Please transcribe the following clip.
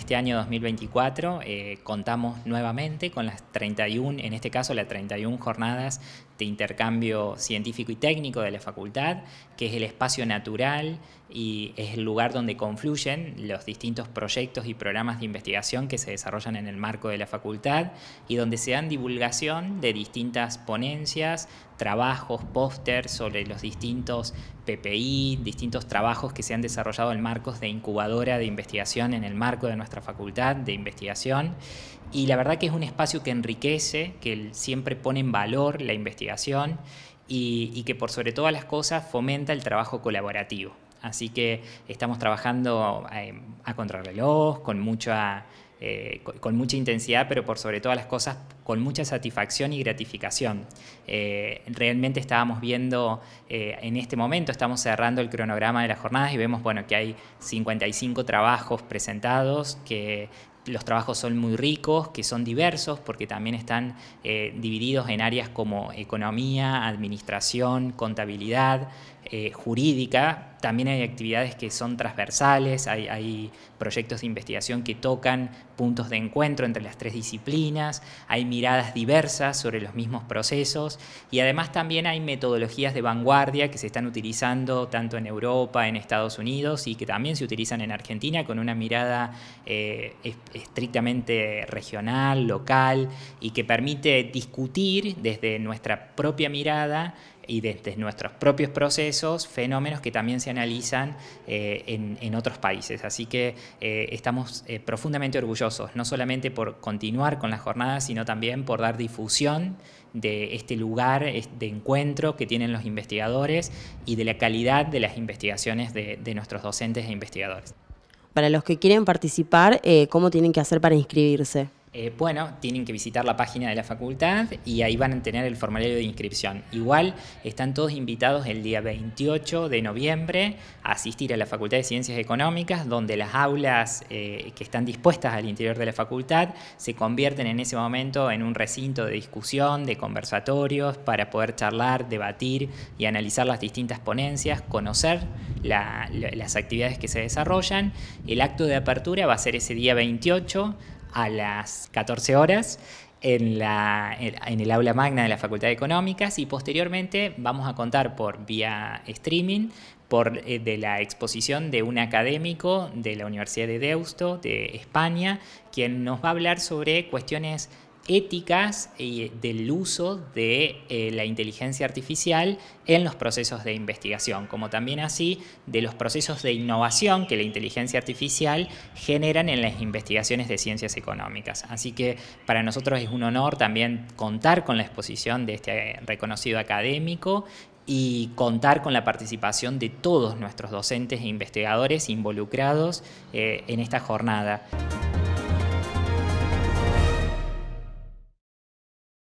este año 2024 eh, contamos nuevamente con las 31, en este caso las 31 jornadas de intercambio científico y técnico de la facultad, que es el espacio natural y es el lugar donde confluyen los distintos proyectos y programas de investigación que se desarrollan en el marco de la facultad y donde se dan divulgación de distintas ponencias, trabajos, pósters sobre los distintos PPI, distintos trabajos que se han desarrollado en marcos de incubadora de investigación en el marco de nuestra facultad de investigación. Y la verdad que es un espacio que enriquece, que siempre pone en valor la investigación y, y que por sobre todas las cosas fomenta el trabajo colaborativo. Así que estamos trabajando eh, a contrarreloj, eh, con mucha, intensidad, pero por sobre todas las cosas, con mucha satisfacción y gratificación. Eh, realmente estábamos viendo, en este momento estamos cerrando el cronograma de las jornadas y vemos que hay 55 trabajos presentados, que los trabajos son muy ricos, que son diversos, porque también están divididos en áreas como economía, administración, contabilidad, eh, jurídica, también hay actividades que son transversales, hay, proyectos de investigación que tocan puntos de encuentro entre las tres disciplinas, hay miradas diversas sobre los mismos procesos y además también hay metodologías de vanguardia que se están utilizando tanto en Europa, en Estados Unidos y que también se utilizan en Argentina con una mirada eh, estrictamente regional, local y que permite discutir desde nuestra propia mirada y desde nuestros propios procesos, fenómenos que también se analizan eh, en, otros países. Así que eh, estamos eh, profundamente orgullosos, no solamente por continuar con las jornadas, sino también por dar difusión de este lugar de encuentro que tienen los investigadores y de la calidad de las investigaciones de, de nuestros docentes e investigadores. Para los que quieren participar, ¿cómo tienen que hacer para inscribirse? Eh, bueno, tienen que visitar la página de la facultad y ahí van a tener el formulario de inscripción. Igual están todos invitados el día 28 de noviembre a asistir a la Facultad de Ciencias Económicas, donde las aulas eh, que están dispuestas al interior de la facultad se convierten en ese momento en un recinto de discusión, de conversatorios, para poder charlar, debatir y analizar las distintas ponencias, conocer las actividades que se desarrollan. El acto de apertura va a ser ese día 28 a las 14 horas en, la, en el aula magna de la Facultad de Económicas y posteriormente vamos a contar por vía streaming por, eh, de la exposición de un académico de la Universidad de Deusto de España, quien nos va a hablar sobre cuestiones éticas y del uso de eh, la inteligencia artificial en los procesos de investigación, como también así de los procesos de innovación que la inteligencia artificial generan en las investigaciones de ciencias económicas. Así que para nosotros es un honor también contar con la exposición de este eh, reconocido académico y contar con la participación de todos nuestros docentes e investigadores involucrados eh, en esta jornada.